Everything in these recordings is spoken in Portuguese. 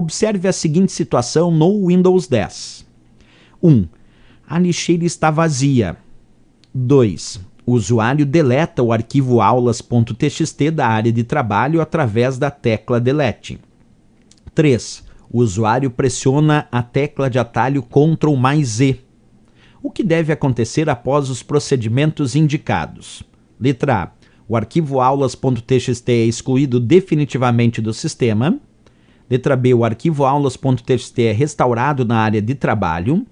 Observe a seguinte situação no Windows 10. 1. Um, a lixeira está vazia. 2. O usuário deleta o arquivo aulas.txt da área de trabalho através da tecla delete. 3. O usuário pressiona a tecla de atalho Ctrl mais Z. O que deve acontecer após os procedimentos indicados? Letra A. O arquivo aulas.txt é excluído definitivamente do sistema. Letra B, o arquivo aulas.txt é restaurado na área de trabalho.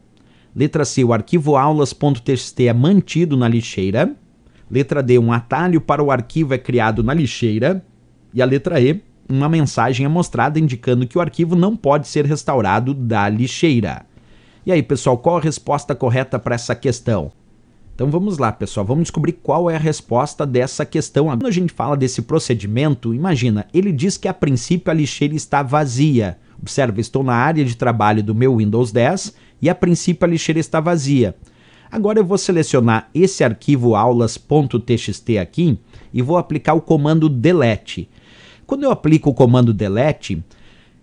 Letra C, o arquivo aulas.txt é mantido na lixeira. Letra D, um atalho para o arquivo é criado na lixeira. E a letra E, uma mensagem é mostrada indicando que o arquivo não pode ser restaurado da lixeira. E aí, pessoal, qual a resposta correta para essa questão? Então vamos lá, pessoal, vamos descobrir qual é a resposta dessa questão. Quando a gente fala desse procedimento, imagina, ele diz que a princípio a lixeira está vazia. Observa, estou na área de trabalho do meu Windows 10 e a princípio a lixeira está vazia. Agora eu vou selecionar esse arquivo aulas.txt aqui e vou aplicar o comando delete. Quando eu aplico o comando delete,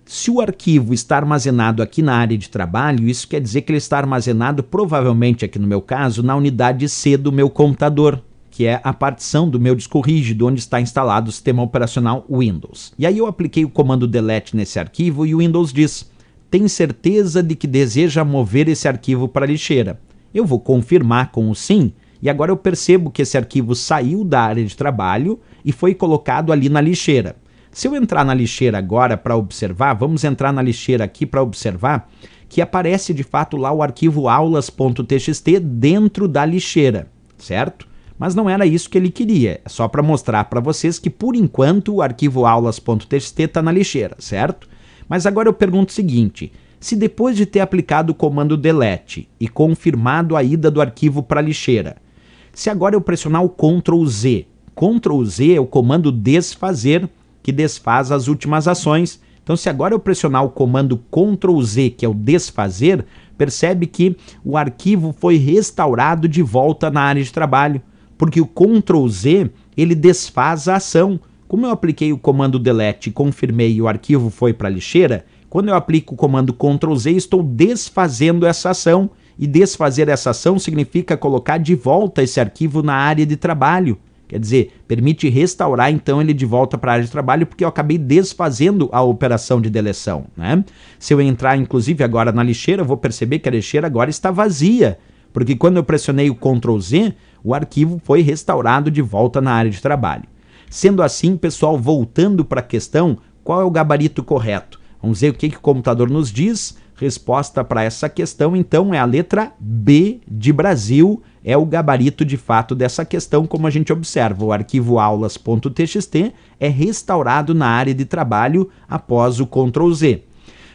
se o arquivo está armazenado aqui na área de trabalho, isso quer dizer que ele está armazenado, provavelmente aqui no meu caso, na unidade C do meu computador, que é a partição do meu disco rígido onde está instalado o sistema operacional Windows. E aí eu apliquei o comando delete nesse arquivo e o Windows diz: tem certeza de que deseja mover esse arquivo para a lixeira? Eu vou confirmar com o sim. E agora eu percebo que esse arquivo saiu da área de trabalho e foi colocado ali na lixeira. Se eu entrar na lixeira agora para observar, vamos entrar na lixeira aqui para observar que aparece de fato lá o arquivo aulas.txt dentro da lixeira, certo? Mas não era isso que ele queria, é só para mostrar para vocês que por enquanto o arquivo aulas.txt está na lixeira, certo? Mas agora eu pergunto o seguinte: se depois de ter aplicado o comando delete e confirmado a ida do arquivo para a lixeira, se agora eu pressionar o Ctrl Z, Ctrl Z é o comando desfazer que desfaz as últimas ações. Então, se agora eu pressionar o comando Ctrl Z, que é o desfazer, percebe que o arquivo foi restaurado de volta na área de trabalho, porque o Ctrl Z ele desfaz a ação. Como eu apliquei o comando delete e confirmei e o arquivo foi para a lixeira, quando eu aplico o comando Ctrl Z, estou desfazendo essa ação. E desfazer essa ação significa colocar de volta esse arquivo na área de trabalho. Quer dizer, permite restaurar então ele de volta para a área de trabalho, porque eu acabei desfazendo a operação de deleção. Né? Se eu entrar, inclusive, agora na lixeira, eu vou perceber que a lixeira agora está vazia, porque quando eu pressionei o Ctrl Z, o arquivo foi restaurado de volta na área de trabalho. Sendo assim, pessoal, voltando para a questão, qual é o gabarito correto? Vamos ver o que, que o computador nos diz. Resposta para essa questão, então, é a letra B de Brasil, é o gabarito de fato dessa questão, como a gente observa. O arquivo aulas.txt é restaurado na área de trabalho após o Ctrl Z.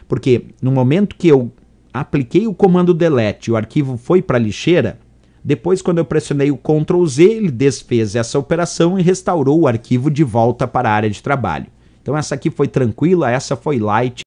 Porque no momento que eu apliquei o comando delete e o arquivo foi para a lixeira, depois, quando eu pressionei o Ctrl Z, ele desfez essa operação e restaurou o arquivo de volta para a área de trabalho. Então, essa aqui foi tranquila, essa foi light.